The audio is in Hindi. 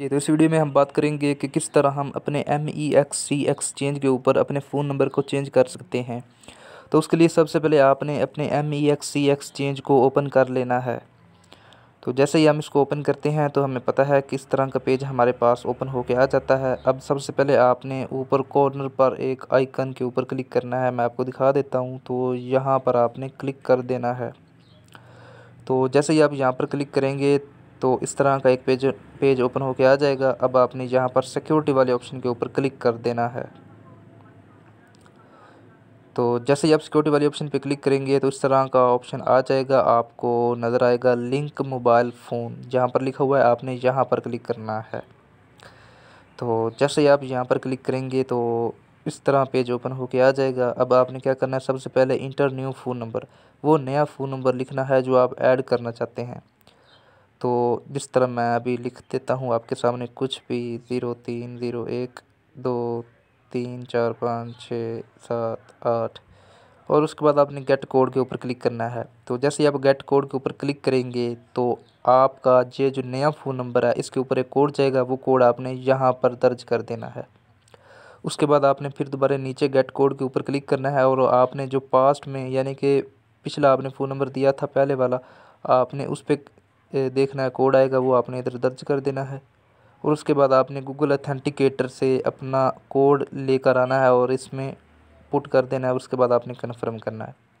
जी तो इस वीडियो में हम बात करेंगे कि किस तरह हम अपने M E e X C exchange के ऊपर अपने फ़ोन नंबर को चेंज कर सकते हैं तो उसके लिए सबसे पहले आपने अपने M E e X C exchange को ओपन कर लेना है तो जैसे ही हम इसको ओपन करते हैं तो हमें पता है किस तरह का पेज हमारे पास ओपन होकर आ जाता है अब सबसे पहले आपने ऊपर कॉर्नर पर एक आइकन के ऊपर क्लिक करना है मैं आपको दिखा देता हूँ तो यहाँ पर आपने क्लिक कर देना है तो जैसे ही आप यहाँ पर क्लिक करेंगे तो इस तरह का एक पेज पेज ओपन होकर आ जाएगा अब आपने यहाँ पर सिक्योरिटी वाले ऑप्शन के ऊपर क्लिक कर देना है तो जैसे ही आप सिक्योरिटी वाले ऑप्शन पर क्लिक करेंगे तो इस तरह का ऑप्शन आ जाएगा आपको नज़र आएगा लिंक मोबाइल फ़ोन जहाँ पर लिखा हुआ है आपने यहाँ पर क्लिक करना है तो जैसे ही आप यहाँ पर क्लिक करेंगे तो इस तरह पेज ओपन के आ जाएगा अब आपने क्या करना है सबसे पहले इंटर न्यू फ़ोन नंबर वो नया फ़ोन नंबर लिखना है जो आप ऐड करना चाहते हैं तो जिस तरह मैं अभी लिख देता हूँ आपके सामने कुछ भी ज़ीरो तीन ज़ीरो एक दो तीन चार पाँच छः सात आठ और उसके बाद आपने गेट कोड के ऊपर क्लिक करना है तो जैसे ही आप गेट कोड के ऊपर क्लिक करेंगे तो आपका ये जो नया फ़ोन नंबर है इसके ऊपर एक कोड जाएगा वो कोड आपने यहाँ पर दर्ज कर देना है उसके बाद आपने फिर दोबारा नीचे गेट कोड के ऊपर क्लिक करना है और आपने जो पास्ट में यानी कि पिछला आपने फ़ोन नंबर दिया था पहले वाला आपने उस पर देखना है कोड आएगा वो आपने इधर दर्ज कर देना है और उसके बाद आपने गूगल अथेंटिकेटर से अपना कोड लेकर आना है और इसमें पुट कर देना है उसके बाद आपने कन्फर्म करना है